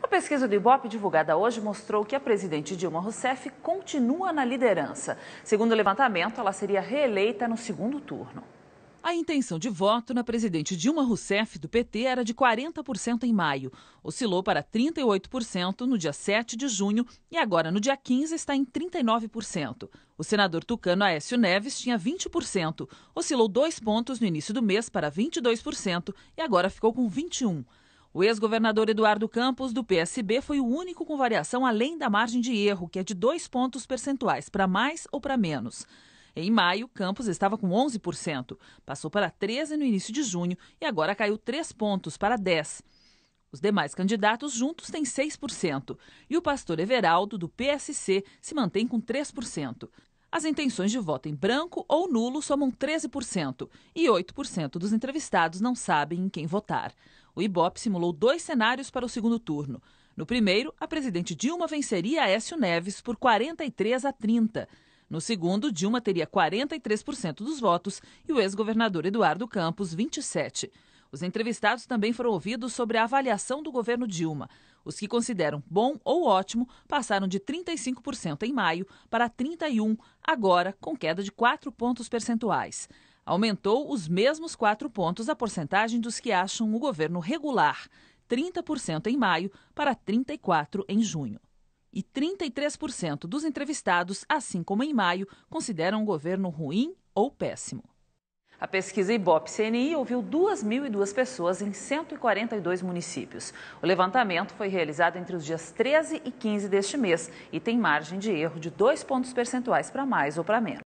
A pesquisa do Ibope, divulgada hoje, mostrou que a presidente Dilma Rousseff continua na liderança. Segundo o levantamento, ela seria reeleita no segundo turno. A intenção de voto na presidente Dilma Rousseff do PT era de 40% em maio, oscilou para 38% no dia 7 de junho e agora no dia 15 está em 39%. O senador tucano Aécio Neves tinha 20%, oscilou dois pontos no início do mês para 22% e agora ficou com 21%. O ex-governador Eduardo Campos, do PSB, foi o único com variação além da margem de erro, que é de dois pontos percentuais, para mais ou para menos. Em maio, Campos estava com 11%, passou para 13% no início de junho e agora caiu 3 pontos para 10%. Os demais candidatos juntos têm 6%. E o pastor Everaldo, do PSC, se mantém com 3%. As intenções de voto em branco ou nulo somam 13% e 8% dos entrevistados não sabem em quem votar. O IBOP simulou dois cenários para o segundo turno. No primeiro, a presidente Dilma venceria Aécio Neves por 43 a 30. No segundo, Dilma teria 43% dos votos e o ex-governador Eduardo Campos 27. Os entrevistados também foram ouvidos sobre a avaliação do governo Dilma. Os que consideram bom ou ótimo passaram de 35% em maio para 31%, agora com queda de 4 pontos percentuais. Aumentou os mesmos 4 pontos a porcentagem dos que acham o governo regular, 30% em maio para 34% em junho e 33% dos entrevistados, assim como em maio, consideram o governo ruim ou péssimo. A pesquisa Ibope CNI ouviu 2.002 pessoas em 142 municípios. O levantamento foi realizado entre os dias 13 e 15 deste mês e tem margem de erro de dois pontos percentuais para mais ou para menos.